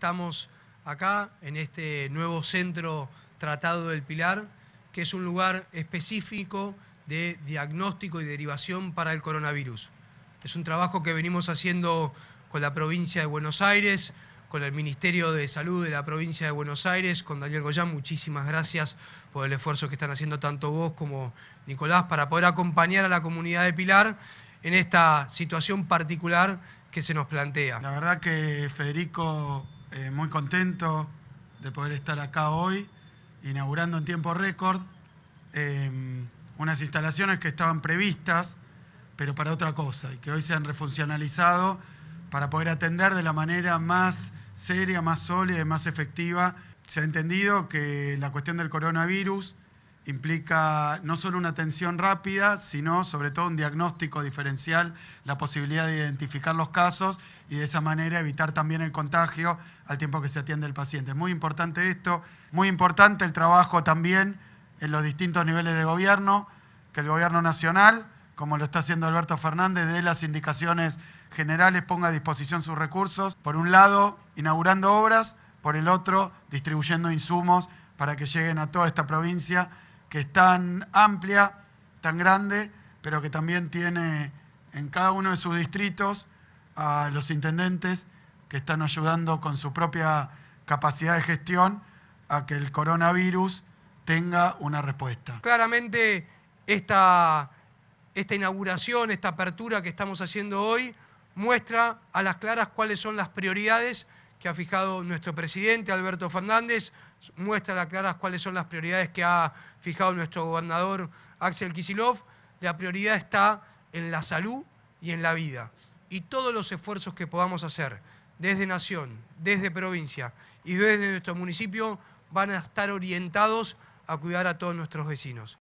Estamos acá en este nuevo centro Tratado del Pilar, que es un lugar específico de diagnóstico y derivación para el coronavirus. Es un trabajo que venimos haciendo con la provincia de Buenos Aires, con el Ministerio de Salud de la provincia de Buenos Aires, con Daniel Goyán. Muchísimas gracias por el esfuerzo que están haciendo tanto vos como Nicolás para poder acompañar a la comunidad de Pilar en esta situación particular que se nos plantea. La verdad que Federico eh, muy contento de poder estar acá hoy, inaugurando en tiempo récord em, unas instalaciones que estaban previstas, pero para otra cosa, y que hoy se han refuncionalizado para poder atender de la manera más seria, más sólida y más efectiva. Se ha entendido que la cuestión del coronavirus implica no solo una atención rápida, sino sobre todo un diagnóstico diferencial, la posibilidad de identificar los casos y de esa manera evitar también el contagio al tiempo que se atiende el paciente. Muy importante esto, muy importante el trabajo también en los distintos niveles de gobierno, que el gobierno nacional, como lo está haciendo Alberto Fernández, de las indicaciones generales ponga a disposición sus recursos, por un lado inaugurando obras, por el otro distribuyendo insumos para que lleguen a toda esta provincia que es tan amplia, tan grande, pero que también tiene en cada uno de sus distritos a los intendentes que están ayudando con su propia capacidad de gestión a que el coronavirus tenga una respuesta. Claramente esta, esta inauguración, esta apertura que estamos haciendo hoy, muestra a las claras cuáles son las prioridades que ha fijado nuestro presidente Alberto Fernández, muestra a claras cuáles son las prioridades que ha fijado nuestro gobernador Axel Kisilov. La prioridad está en la salud y en la vida. Y todos los esfuerzos que podamos hacer desde Nación, desde provincia y desde nuestro municipio van a estar orientados a cuidar a todos nuestros vecinos.